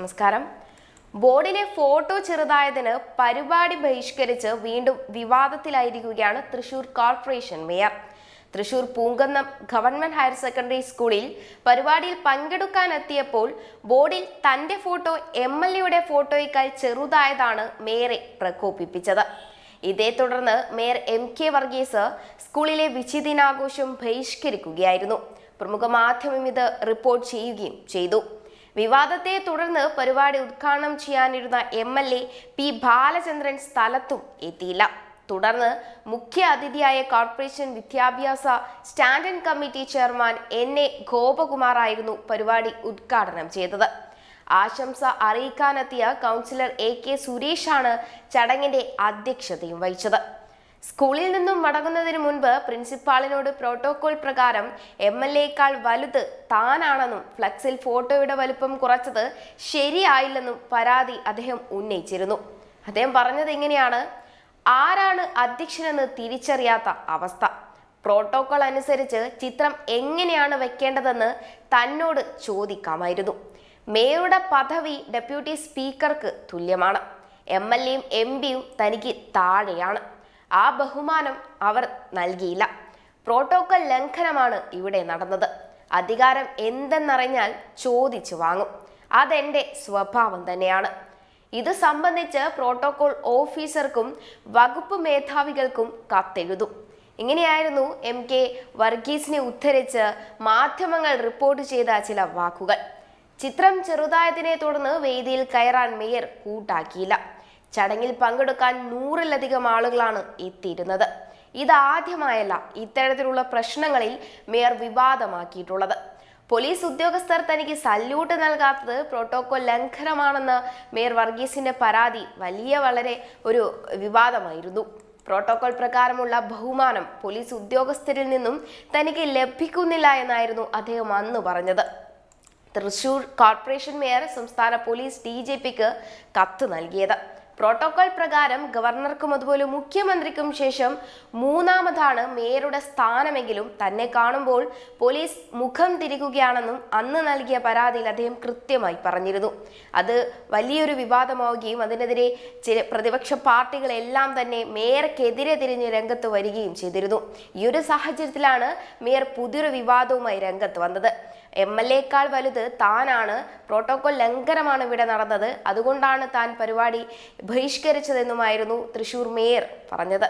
നമസ്കാരം ബോർഡിലെ ഫോട്ടോ ചെറുതായതിന് പരിപാടി ബഹിഷ്കരിച്ച് വീണ്ടും വിവാദത്തിലായിരിക്കുകയാണ് Thrissur corporation mayor Thrissur Poonkunnam government higher secondary സ്കൂളിൽ പരിപാടിയിൽ പങ്കെടുക്കാനെത്തിയപ്പോൾ ബോർഡിൽ തന്റെ ഫോട്ടോ എം എൽ എയുടെ ഫോട്ടോയേക്കാൾ ചെറുതായതാണ് മേയറെ പ്രകോപിപ്പിച്ചത് ഇതേ തുടർന്ന് മേയർ എം കെ വർഗീസ് സ്കൂളിലെ വിചിദിനാഘോഷം ബഹിഷ്കരിക്കുകയായിരുന്നു പ്രമുഖ മാധ്യമം ഇത് റിപ്പോർട്ട് ചെയ്യുകയും ചെയ്തു വിവാദത്തെ തുടർന്ന് പരിപാടി ഉദ്ഘാടനം ചെയ്യാനിരുന്ന M L A P Balachandran സ്ഥലത്തും എത്തിയില്ല തുടർന്ന് മുഖ്യ അതിഥിയായ കോർപ്പറേഷൻ വിദ്യാഭ്യാസ standard committee chairman N A Gopakumar ആയിരുന്നു പരിപാടി ഉദ്ഘാടനം ചെയ്തത് ആശംസ അറിയിക്കാനെത്തിയ കൗൺസിലർ എ കെ സുരേഷാണ് ചടങ്ങിന്റെ അധ്യക്ഷതയും വഹിച്ചത് സ്കൂളിൽ നിന്നും മടങ്ങുന്നതിന് മുൻപ് പ്രിൻസിപ്പാളിനോട് പ്രോട്ടോകോൾ പ്രകാരം എം എൽ എക്കാൾ വലുത് താനാണെന്നും ഫ്ലക്സിൽ ഫോട്ടോയുടെ വലുപ്പം കുറച്ചത് ശരിയായില്ലെന്നും പരാതി അദ്ദേഹം ഉന്നയിച്ചിരുന്നു അദ്ദേഹം പറഞ്ഞത് എങ്ങനെയാണ് ആരാണ് അധ്യക്ഷനെന്ന് തിരിച്ചറിയാത്ത അവസ്ഥ പ്രോട്ടോകോൾ അനുസരിച്ച് ചിത്രം എങ്ങനെയാണ് വെക്കേണ്ടതെന്ന് തന്നോട് ചോദിക്കാമായിരുന്നു മേയറുടെ പദവി ഡെപ്യൂട്ടി സ്പീക്കർക്ക് തുല്യമാണ് എം എൽ എയും എം പിയും തനിക്ക് താഴെയാണ് ആ ബഹുമാനം അവർ നൽകിയില്ല പ്രോട്ടോക്കോൾ ലംഘനമാണ് ഇവിടെ നടന്നത് അധികാരം എന്തെന്നറിഞ്ഞാൽ ചോദിച്ചു വാങ്ങും അതെൻ്റെ സ്വഭാവം തന്നെയാണ് ഇത് സംബന്ധിച്ച് പ്രോട്ടോകോൾ ഓഫീസർക്കും വകുപ്പ് മേധാവികൾക്കും കത്തെഴുതും ഇങ്ങനെയായിരുന്നു എം കെ വർഗീസിനെ ഉദ്ധരിച്ച് മാധ്യമങ്ങൾ റിപ്പോർട്ട് ചെയ്ത ചില വാക്കുകൾ ചിത്രം ചെറുതായതിനെ തുടർന്ന് വേദിയിൽ കയറാൻ മേയർ കൂട്ടാക്കിയില്ല ചടങ്ങിൽ പങ്കെടുക്കാൻ നൂറിലധികം ആളുകളാണ് എത്തിയിരുന്നത് ഇതാദ്യമായല്ല ഇത്തരത്തിലുള്ള പ്രശ്നങ്ങളിൽ മേയർ വിവാദമാക്കിയിട്ടുള്ളത് പോലീസ് ഉദ്യോഗസ്ഥർ തനിക്ക് സല്യൂട്ട് നൽകാത്തത് പ്രോട്ടോകോൾ ലംഘനമാണെന്ന് മേയർ വർഗീസിന്റെ പരാതി വലിയ വളരെ ഒരു വിവാദമായിരുന്നു പ്രോട്ടോകോൾ പ്രകാരമുള്ള ബഹുമാനം പോലീസ് ഉദ്യോഗസ്ഥരിൽ നിന്നും തനിക്ക് ലഭിക്കുന്നില്ല എന്നായിരുന്നു അദ്ദേഹം അന്ന് പറഞ്ഞത് തൃശൂർ കോർപ്പറേഷൻ മേയർ സംസ്ഥാന പോലീസ് ഡി പിക്ക് കത്ത് നൽകിയത് പ്രോട്ടോകോൾ പ്രകാരം ഗവർണർക്കും അതുപോലെ മുഖ്യമന്ത്രിക്കും ശേഷം മൂന്നാമതാണ് മേയറുടെ സ്ഥാനമെങ്കിലും തന്നെ കാണുമ്പോൾ പോലീസ് മുഖം തിരികുകയാണെന്നും അന്ന് നൽകിയ പരാതിയിൽ അദ്ദേഹം കൃത്യമായി പറഞ്ഞിരുന്നു അത് വലിയൊരു വിവാദമാവുകയും അതിനെതിരെ ചില പ്രതിപക്ഷ പാർട്ടികളെല്ലാം തന്നെ മേയർക്കെതിരെ തിരിഞ്ഞ് രംഗത്ത് വരികയും ചെയ്തിരുന്നു ഈ ഒരു സാഹചര്യത്തിലാണ് മേയർ പുതിയൊരു വിവാദവുമായി രംഗത്ത് വന്നത് എം എൽ എക്കാൾ വലുത് താനാണ് പ്രോട്ടോകോൾ ലംഘനമാണ് ഇവിടെ നടന്നത് അതുകൊണ്ടാണ് താൻ പരിപാടി ബഹിഷ്കരിച്ചതെന്നുമായിരുന്നു തൃശൂർ മേയർ പറഞ്ഞത്